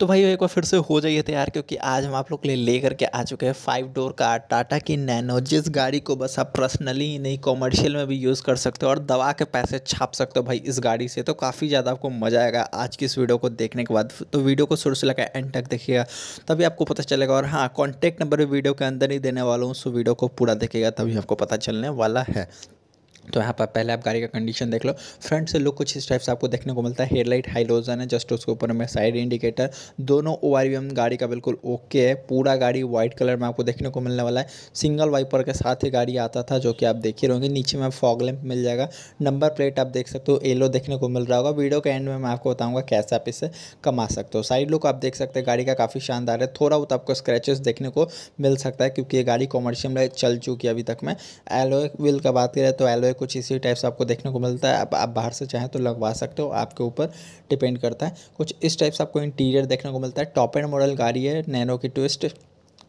तो भाई एक बार फिर से हो जाइए तैयार क्योंकि आज हम आप लोग ले ले करके आ चुके हैं फाइव डोर कार टाटा की नैनो जिस गाड़ी को बस आप पर्सनली ही नहीं कॉमर्शियल में भी यूज़ कर सकते हो और दवा के पैसे छाप सकते हो भाई इस गाड़ी से तो काफ़ी ज़्यादा आपको मज़ा आएगा आज की इस वीडियो को देखने के बाद तो वीडियो को शुरू से लगा एंड तक देखिएगा तभी आपको पता चलेगा और हाँ कॉन्टैक्ट नंबर भी वीडियो के अंदर ही देने वाला हूँ सो वीडियो को पूरा देखिएगा तभी आपको पता चलने वाला है तो यहाँ पर पहले आप गाड़ी का कंडीशन देख लो फ्रंट से लुक कुछ इस टाइप से आपको देखने को मिलता है हेडलाइट हाइलोजन है जस्ट उसके ऊपर में साइड इंडिकेटर दोनों ओ गाड़ी का बिल्कुल ओके है पूरा गाड़ी व्हाइट कलर में आपको देखने को मिलने वाला है सिंगल वाइपर के साथ ही गाड़ी आता था जो कि आप देख ही रहोगे नीचे में फॉग मिल जाएगा नंबर प्लेट आप देख सकते हो येलो देखने को मिल रहा होगा वीडियो के एंड में मैं आपको बताऊँगा कैसे आप इसे कमा सकते हो साइड लुक आप देख सकते हैं गाड़ी का काफ़ी शानदार है थोड़ा बहुत आपको स्क्रैचेस देखने को मिल सकता है क्योंकि ये गाड़ी कॉमर्शियल चल चुकी है अभी तक में एलोए व्हील का बात करें तो एलोए कुछ इसी टाइप से आपको देखने को मिलता है आप, आप बाहर से चाहें तो लगवा सकते हो आपके ऊपर डिपेंड करता है कुछ इस टाइप से आपको इंटीरियर देखने को मिलता है टॉप एंड मॉडल गाड़ी है नैनो की ट्विस्ट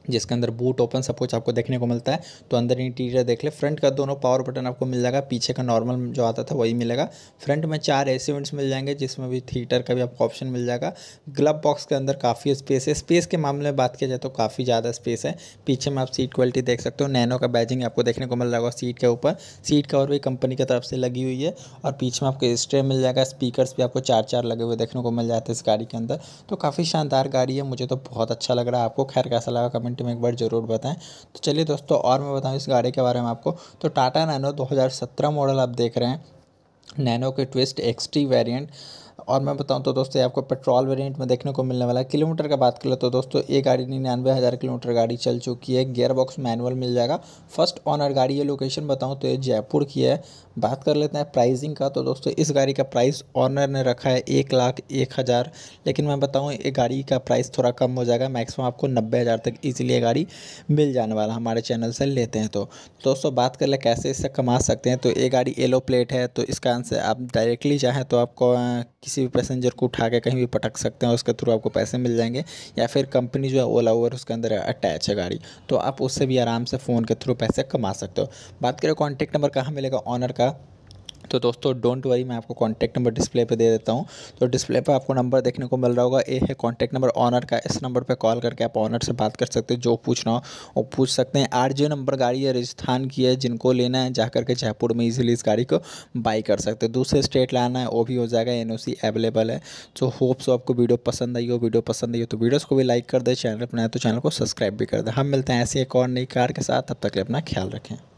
जिसके अंदर बूट ओपन सब कुछ आपको देखने को मिलता है तो अंदर इंटीरियर देख ले फ्रंट का दोनों पावर बटन आपको मिल जाएगा पीछे का नॉर्मल जो आता था वही मिलेगा फ्रंट में चार ए सी मिल जाएंगे जिसमें भी थीटर का भी आपको ऑप्शन मिल जाएगा ग्लब बॉक्स के अंदर काफ़ी स्पेस है स्पेस के मामले में बात किया जाए तो काफ़ी ज़्यादा स्पेस है पीछे में आप सीट क्वालिटी देख सकते हो नैनो का बैजिंग आपको देखने को मिल जाएगा सीट के ऊपर सीट कवर भी कंपनी की तरफ से लगी हुई है और पीछे में आपको स्ट्रे मिल जाएगा स्पीकरस भी आपको चार चार लगे हुए देखने को मिल जाते हैं इस गाड़ी के अंदर तो काफ़ी शानदार गाड़ी है मुझे तो बहुत अच्छा लग रहा है आपको खैर कैसा लगा कमेंट कमेंट में एक बार ज़रूर बताएं तो चलिए दोस्तों और मैं बताऊँ इस गाड़ी के बारे में आपको तो टाटा नैनो 2017 मॉडल आप देख रहे हैं नैनो के ट्विस्ट एक्सटी वेरिएंट और मैं बताऊँ तो दोस्तों आपको पेट्रोल वेरिएंट में देखने को मिलने वाला है किलोमीटर का बात करें तो दोस्तों ये गाड़ी निन्यानवे हज़ार किलोमीटर गाड़ी चल चुकी है गेयर बॉक्स मैनुअल मिल जाएगा फर्स्ट ऑनर गाड़ी ये लोकेशन बताऊँ तो ये जयपुर की है बात कर लेते हैं प्राइसिंग का तो दोस्तों इस गाड़ी का प्राइस ऑनर ने रखा है एक लाख एक हज़ार लेकिन मैं बताऊँ ये गाड़ी का प्राइस थोड़ा कम हो जाएगा मैक्सिमम आपको नब्बे हज़ार तक ईजिली गाड़ी मिल जाने वाला हमारे चैनल से लेते हैं तो दोस्तों बात कर ले कैसे इससे कमा सकते हैं तो ये गाड़ी येलो प्लेट है तो इसका आंसर आप डायरेक्टली चाहें तो आपको किसी भी पैसेंजर को उठा के कहीं भी पटक सकते हैं उसके थ्रू आपको पैसे मिल जाएंगे या फिर कंपनी जो है ओला ओवर उसके अंदर अटैच है गाड़ी तो आप उससे भी आराम से फ़ोन के थ्रू पैसे कमा सकते हो बात करें कॉन्टैक्ट नंबर कहाँ मिलेगा ऑनर का तो दोस्तों डोंट वरी मैं आपको कॉन्टैक्ट नंबर डिस्प्ले पर दे देता हूँ तो डिस्प्ले पर आपको नंबर देखने को मिल रहा होगा ए है कॉन्टैक्ट नंबर ऑनर का इस नंबर पर कॉल करके आप ऑनर से बात कर सकते हैं जो पूछना हो वो पूछ सकते हैं आठ जो नंबर गाड़ी है राजस्थान की है जिनको लेना है जा करके जयपुर में ईजिली इस गाड़ी को बाई कर सकते हैं दूसरे स्टेट लाना है वो भी हो जाएगा एन अवेलेबल है सो होप्स आपको वीडियो पसंद आई हो वीडियो पसंद आई हो तो वीडियोज़ को भी लाइक कर दे चैनल पर तो चैनल को सब्सक्राइब भी कर दें हम मिलते हैं ऐसी एक और नई कार के साथ तब तक अपना ख्याल रखें